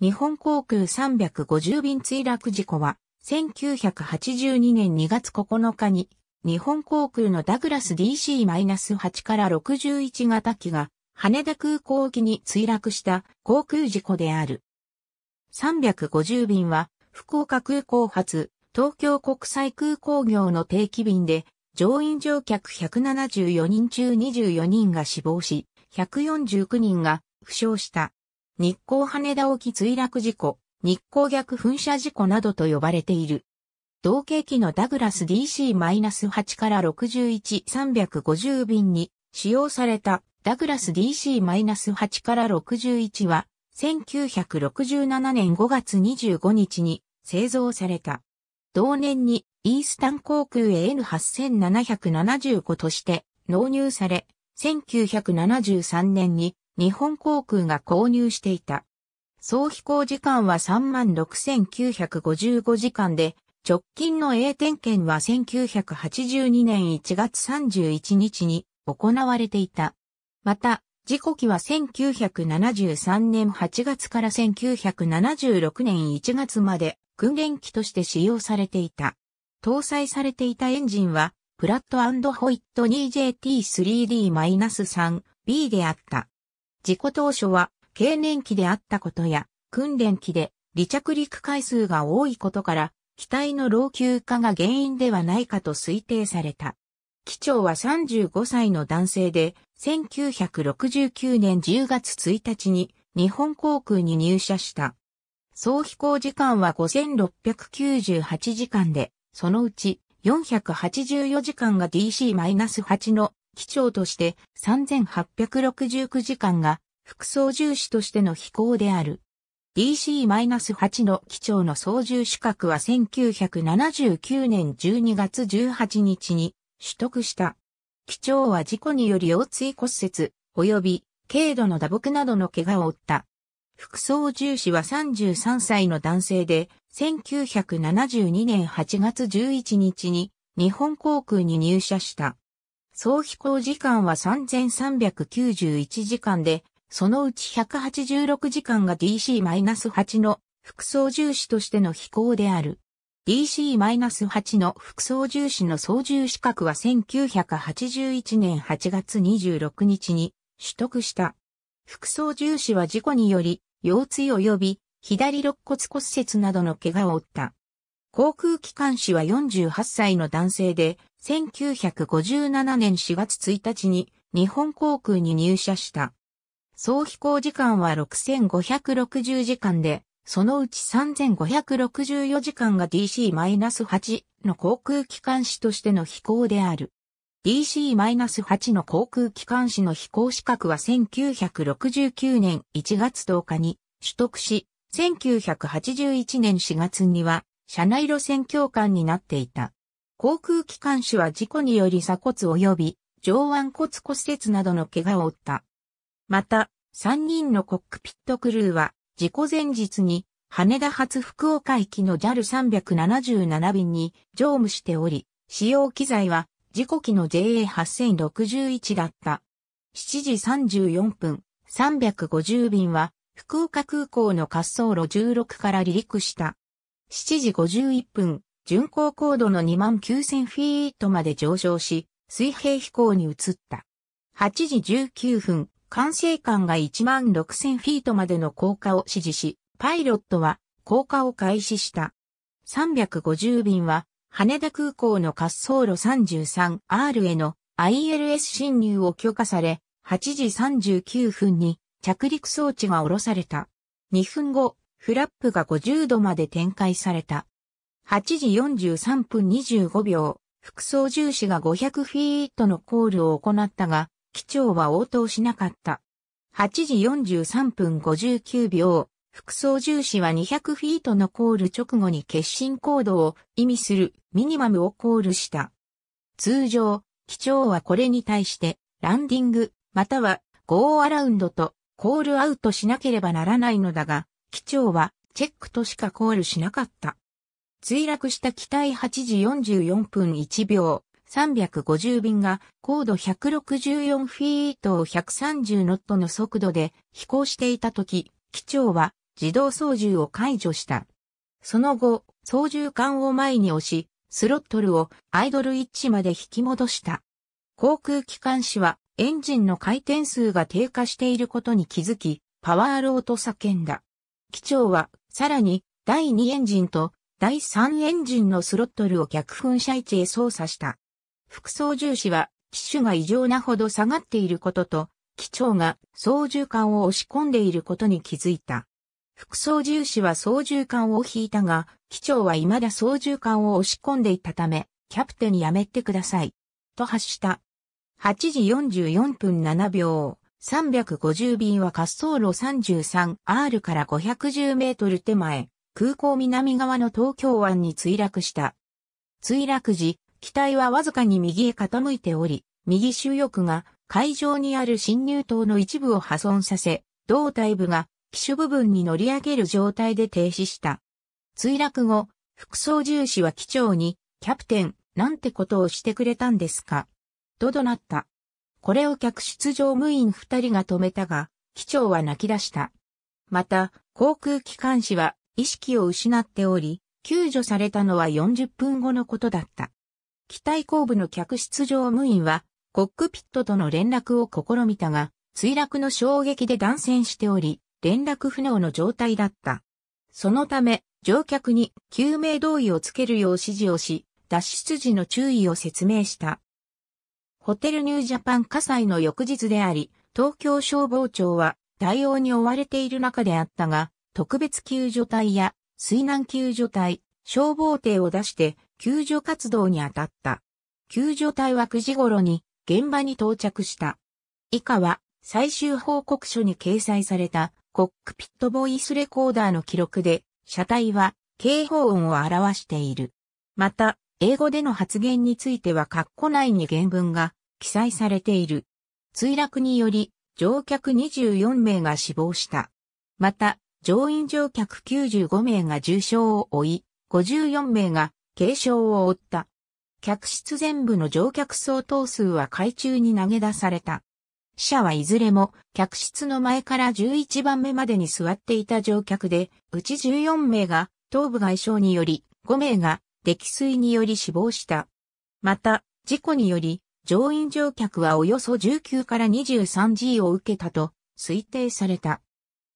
日本航空350便墜落事故は、1982年2月9日に、日本航空のダグラス DC-8 から61型機が、羽田空港沖に墜落した航空事故である。350便は、福岡空港発、東京国際空港業の定期便で、乗員乗客174人中24人が死亡し、149人が負傷した。日光羽田沖墜落事故、日光逆噴射事故などと呼ばれている。同型機のダグラス DC-8 から61350便に使用されたダグラス DC-8 から61は1967年5月25日に製造された。同年にイースタン航空 AN8775 として納入され、1973年に日本航空が購入していた。総飛行時間は36,955時間で、直近の A 点検は1982年1月31日に行われていた。また、時刻は1973年8月から1976年1月まで訓練機として使用されていた。搭載されていたエンジンは、プラットホイット 2JT3D-3B であった。事故当初は、経年期であったことや、訓練期で離着陸回数が多いことから、機体の老朽化が原因ではないかと推定された。機長は35歳の男性で、1969年10月1日に日本航空に入社した。総飛行時間は5698時間で、そのうち484時間が DC-8 の機長として3869時間が副操縦士としての飛行である。DC-8 の機長の操縦資格は1979年12月18日に取得した。機長は事故により腰椎骨折、及び軽度の打撲などの怪我を負った。副操縦士は33歳の男性で、1972年8月11日に日本航空に入社した。総飛行時間は3391時間で、そのうち186時間が DC-8 の副操縦士としての飛行である。DC-8 の副操縦士の操縦資格は1981年8月26日に取得した。副操縦士は事故により、腰椎及び左肋骨骨折などの怪我を負った。航空機関士は48歳の男性で、1957年4月1日に日本航空に入社した。総飛行時間は6560時間で、そのうち3564時間が DC-8 の航空機関士としての飛行である。DC-8 の航空機関士の飛行資格は1969年1月10日に取得し、1981年4月には車内路線教官になっていた。航空機関士は事故により鎖骨及び上腕骨骨折などの怪我を負った。また、3人のコックピットクルーは事故前日に羽田発福岡駅の JAL377 便に乗務しており、使用機材は事故機の JA8061 だった。7時34分、350便は福岡空港の滑走路16から離陸した。7時51分、巡航高度の29000フィートまで上昇し、水平飛行に移った。8時19分、管制官が16000フィートまでの降下を指示し、パイロットは降下を開始した。350便は、羽田空港の滑走路 33R への ILS 侵入を許可され、8時39分に着陸装置が下ろされた。2分後、フラップが50度まで展開された。8時43分25秒、副操縦士が500フィートのコールを行ったが、機長は応答しなかった。8時43分59秒、副操縦士は200フィートのコール直後に決心コードを意味するミニマムをコールした。通常、機長はこれに対してランディングまたはゴーアラウンドとコールアウトしなければならないのだが、機長はチェックとしかコールしなかった。墜落した機体8時44分1秒、350便が高度164フィートを130ノットの速度で飛行していた時、機長は自動操縦を解除した。その後、操縦桿を前に押し、スロットルをアイドル位置まで引き戻した。航空機関士はエンジンの回転数が低下していることに気づき、パワーローと叫んだ。機長は、さらに、第2エンジンと第3エンジンのスロットルを逆噴射位置へ操作した。副操縦士は、機種が異常なほど下がっていることと、機長が操縦桿を押し込んでいることに気づいた。副操縦士は操縦桿を引いたが、機長は未だ操縦桿を押し込んでいたため、キャプテンやめてください。と発した。8時44分7秒、350便は滑走路 33R から510メートル手前、空港南側の東京湾に墜落した。墜落時、機体はわずかに右へ傾いており、右主翼が海上にある侵入灯の一部を破損させ、胴体部が機種部分に乗り上げる状態で停止した。墜落後、副操縦士は機長に、キャプテン、なんてことをしてくれたんですかと怒鳴った。これを客室乗務員二人が止めたが、機長は泣き出した。また、航空機関士は意識を失っており、救助されたのは40分後のことだった。機体後部の客室乗務員は、コックピットとの連絡を試みたが、墜落の衝撃で断線しており、連絡不能の状態だった。そのため、乗客に救命胴衣をつけるよう指示をし、脱出時の注意を説明した。ホテルニュージャパン火災の翌日であり、東京消防庁は対応に追われている中であったが、特別救助隊や水難救助隊、消防艇を出して救助活動に当たった。救助隊は9時頃に現場に到着した。以下は最終報告書に掲載されたコックピットボイスレコーダーの記録で、車体は警報音を表している。また、英語での発言については括弧内に原文が記載されている。墜落により、乗客24名が死亡した。また、乗員乗客95名が重傷を負い、54名が軽傷を負った。客室全部の乗客相当数は海中に投げ出された。死者はいずれも客室の前から11番目までに座っていた乗客で、うち14名が頭部外傷により、5名が溺水により死亡した。また、事故により乗員乗客はおよそ19から 23G を受けたと推定された。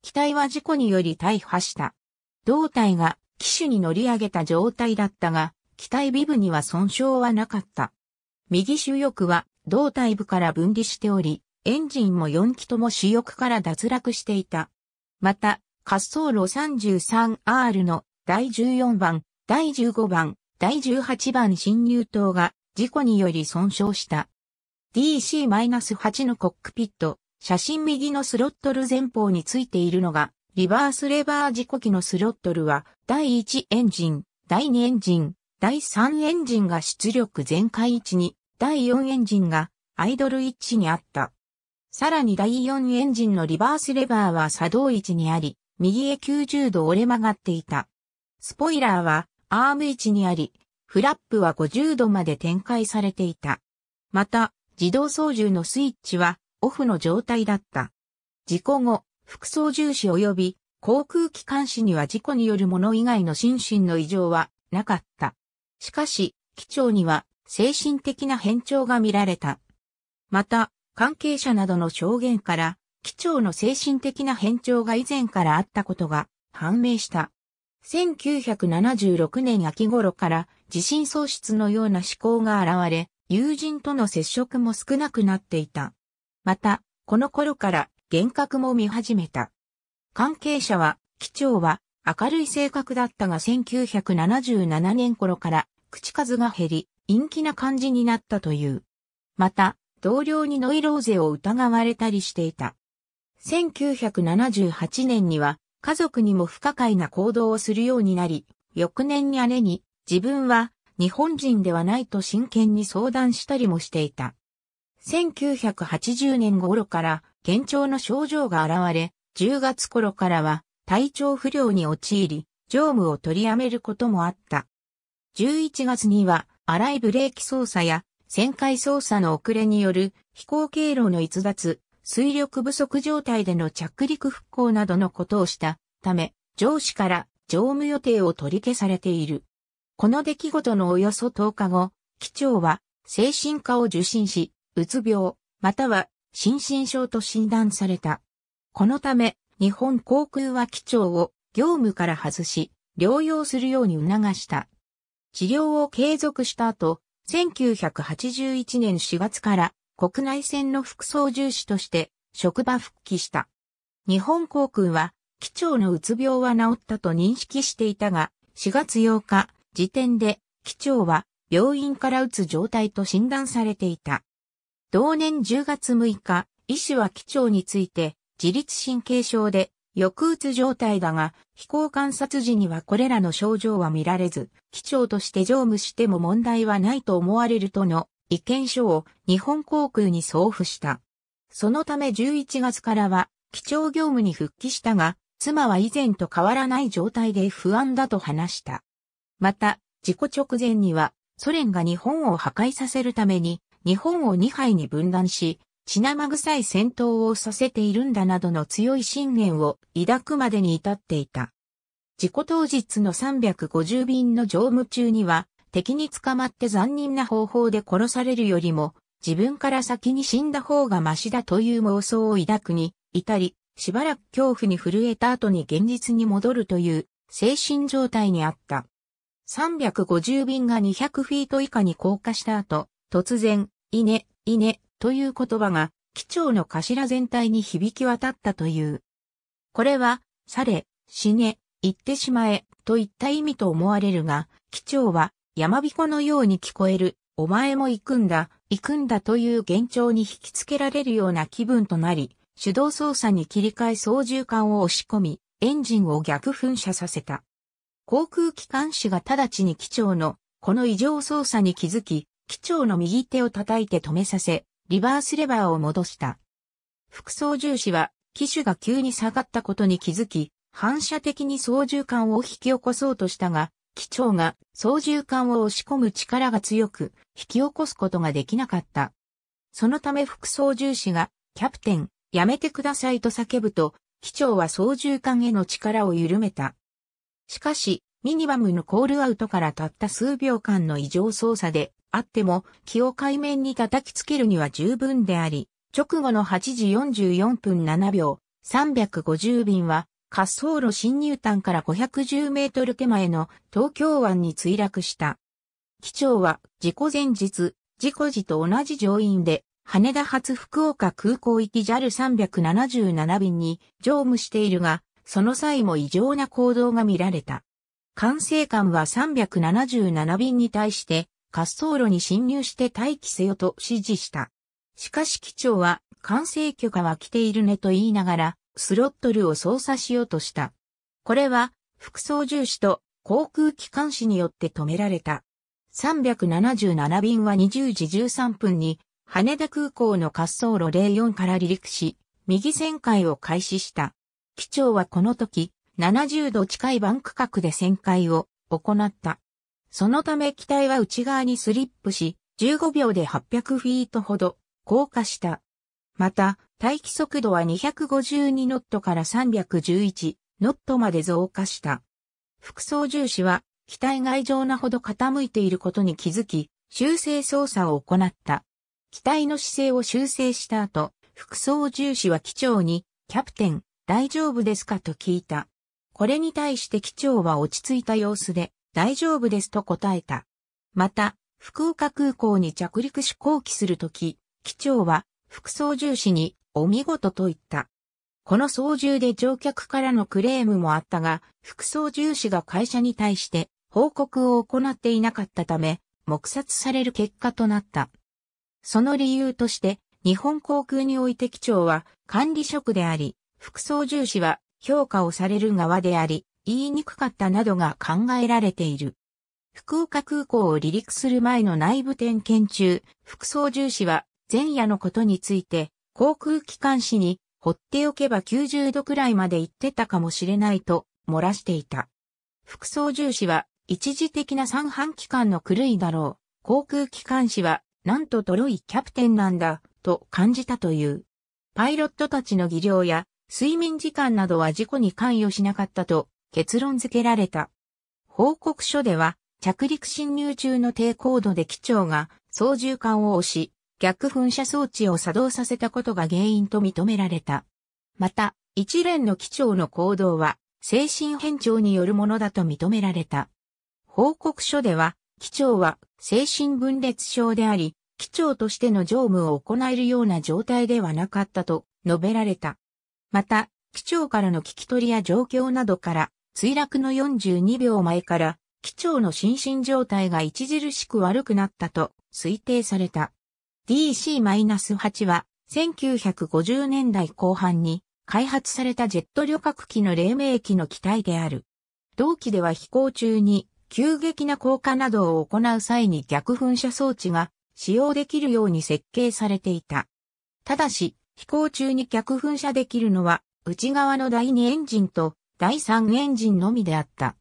機体は事故により大破した。胴体が機種に乗り上げた状態だったが、機体尾部には損傷はなかった。右主翼は胴体部から分離しており、エンジンも4機とも主翼から脱落していた。また、滑走路 33R の第14番、第15番、第18番進入灯が事故により損傷した。DC-8 のコックピット、写真右のスロットル前方についているのが、リバースレバー事故機のスロットルは、第1エンジン、第2エンジン、第3エンジンが出力全開位置に、第4エンジンがアイドル位置にあった。さらに第4エンジンのリバースレバーは作動位置にあり、右へ90度折れ曲がっていた。スポイラーはアーム位置にあり、フラップは50度まで展開されていた。また、自動操縦のスイッチはオフの状態だった。事故後、副操縦士及び航空機関士には事故によるもの以外の心身の異常はなかった。しかし、機長には精神的な変調が見られた。また、関係者などの証言から、機長の精神的な変調が以前からあったことが判明した。1976年秋頃から自信喪失のような思考が現れ、友人との接触も少なくなっていた。また、この頃から幻覚も見始めた。関係者は、機長は明るい性格だったが1977年頃から口数が減り、陰気な感じになったという。また、同僚にノイローゼを疑われたりしていた。1978年には家族にも不可解な行動をするようになり、翌年に姉に自分は日本人ではないと真剣に相談したりもしていた。1980年頃から幻聴の症状が現れ、10月頃からは体調不良に陥り、乗務を取りやめることもあった。11月には荒いブレーキ操作や旋回操作の遅れによる飛行経路の逸脱、水力不足状態での着陸復興などのことをしたため、上司から乗務予定を取り消されている。この出来事のおよそ10日後、機長は精神科を受診し、うつ病、または心身症と診断された。このため、日本航空は機長を業務から外し、療養するように促した。治療を継続した後、1981年4月から国内線の副操縦士として職場復帰した。日本航空は、機長のうつ病は治ったと認識していたが、4月8日、時点で、機長は病院から打つ状態と診断されていた。同年10月6日、医師は機長について、自律神経症で、抑うつ状態だが、飛行観察時にはこれらの症状は見られず、機長として乗務しても問題はないと思われるとの意見書を日本航空に送付した。そのため11月からは、機長業務に復帰したが、妻は以前と変わらない状態で不安だと話した。また、事故直前には、ソ連が日本を破壊させるために、日本を2杯に分断し、血生臭い戦闘をさせているんだなどの強い信念を抱くまでに至っていた。事故当日の350便の乗務中には、敵に捕まって残忍な方法で殺されるよりも、自分から先に死んだ方がマシだという妄想を抱くに、至り、しばらく恐怖に震えた後に現実に戻るという精神状態にあった。350便が200フィート以下に降下した後、突然、イネ、イネ、という言葉が、機長の頭全体に響き渡ったという。これは、され、死ね、行ってしまえ、といった意味と思われるが、機長は、山彦のように聞こえる、お前も行くんだ、行くんだという幻聴に引きつけられるような気分となり、手動操作に切り替え操縦桿を押し込み、エンジンを逆噴射させた。航空機関士が直ちに機長のこの異常操作に気づき、機長の右手を叩いて止めさせ、リバースレバーを戻した。副操縦士は、機種が急に下がったことに気づき、反射的に操縦桿を引き起こそうとしたが、機長が操縦桿を押し込む力が強く、引き起こすことができなかった。そのため副操縦士が、キャプテン、やめてくださいと叫ぶと、機長は操縦桿への力を緩めた。しかし、ミニバムのコールアウトからたった数秒間の異常操作であっても、気を海面に叩きつけるには十分であり、直後の8時44分7秒、350便は、滑走路侵入端から510メートル手前の東京湾に墜落した。機長は事故前日、事故時と同じ乗員で、羽田発福岡空港行き JAL377 便に乗務しているが、その際も異常な行動が見られた。管制官は377便に対して滑走路に侵入して待機せよと指示した。しかし機長は管制許可は来ているねと言いながらスロットルを操作しようとした。これは副操縦士と航空機関士によって止められた。377便は20時13分に羽田空港の滑走路04から離陸し、右旋回を開始した。機長はこの時、70度近いバンク角で旋回を行った。そのため機体は内側にスリップし、15秒で800フィートほど降下した。また、待機速度は252ノットから311ノットまで増加した。副操縦士は、機体が異常なほど傾いていることに気づき、修正操作を行った。機体の姿勢を修正した後、副操縦士は機長に、キャプテン、大丈夫ですかと聞いた。これに対して機長は落ち着いた様子で、大丈夫ですと答えた。また、福岡空港に着陸し降機するとき、機長は、副操縦士に、お見事と言った。この操縦で乗客からのクレームもあったが、副操縦士が会社に対して報告を行っていなかったため、黙殺される結果となった。その理由として、日本航空において機長は管理職であり、副操縦士は評価をされる側であり、言いにくかったなどが考えられている。福岡空港を離陸する前の内部点検中、副操縦士は前夜のことについて、航空機関士に、放っておけば90度くらいまで行ってたかもしれないと漏らしていた。副操縦士は、一時的な三半期間の狂いだろう。航空機関士は、なんとトロイキャプテンなんだ、と感じたという。パイロットたちの技量や睡眠時間などは事故に関与しなかったと結論付けられた。報告書では、着陸侵入中の低高度で機長が操縦桿を押し、逆噴射装置を作動させたことが原因と認められた。また、一連の機長の行動は、精神変調によるものだと認められた。報告書では、機長は精神分裂症であり、機長としての乗務を行えるような状態ではなかったと述べられた。また、機長からの聞き取りや状況などから、墜落の42秒前から、機長の心身状態が著しく悪くなったと推定された。DC-8 は、1950年代後半に開発されたジェット旅客機の黎明期の機体である。同機では飛行中に急激な降下などを行う際に逆噴射装置が使用できるように設計されていた。ただし、飛行中に逆噴射できるのは、内側の第2エンジンと第3エンジンのみであった。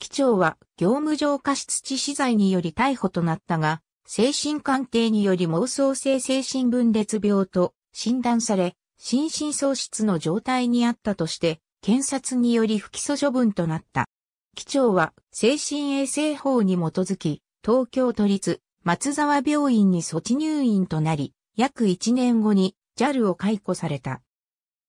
機長は業務上過失致死罪により逮捕となったが、精神鑑定により妄想性精神分裂病と診断され、心神喪失の状態にあったとして、検察により不起訴処分となった。機長は精神衛生法に基づき、東京都立松沢病院に措置入院となり、約1年後に JAL を解雇された。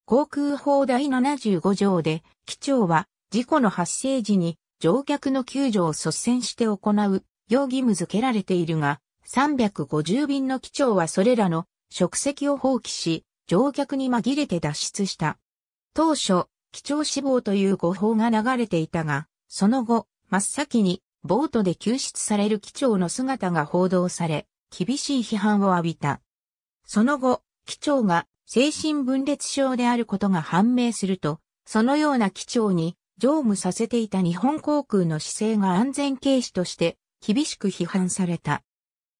航空法第75条で、機長は事故の発生時に乗客の救助を率先して行う、容義務付けられているが、350便の機長はそれらの職責を放棄し、乗客に紛れて脱出した。当初、機長死亡という誤報が流れていたが、その後、真っ先にボートで救出される機長の姿が報道され、厳しい批判を浴びた。その後、機長が精神分裂症であることが判明すると、そのような機長に乗務させていた日本航空の姿勢が安全軽視として厳しく批判された。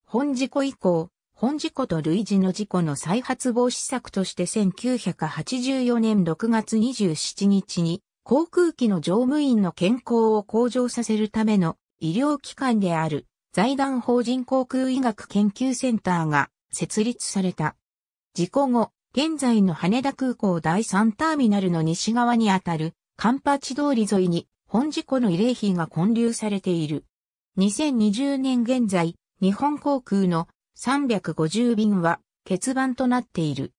本事故以降、本事故と類似の事故の再発防止策として1984年6月27日に航空機の乗務員の健康を向上させるための医療機関である財団法人航空医学研究センターが設立された。事故後、現在の羽田空港第3ターミナルの西側にあたる、カンパチ通り沿いに、本事故の慰霊碑が建立されている。2020年現在、日本航空の350便は欠番となっている。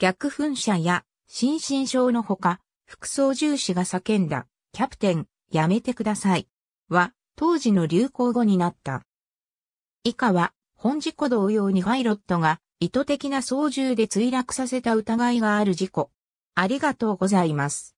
逆噴射や心身症のほか、副操縦士が叫んだ、キャプテン、やめてください。は、当時の流行語になった。以下は、本事故同様にパイロットが意図的な操縦で墜落させた疑いがある事故。ありがとうございます。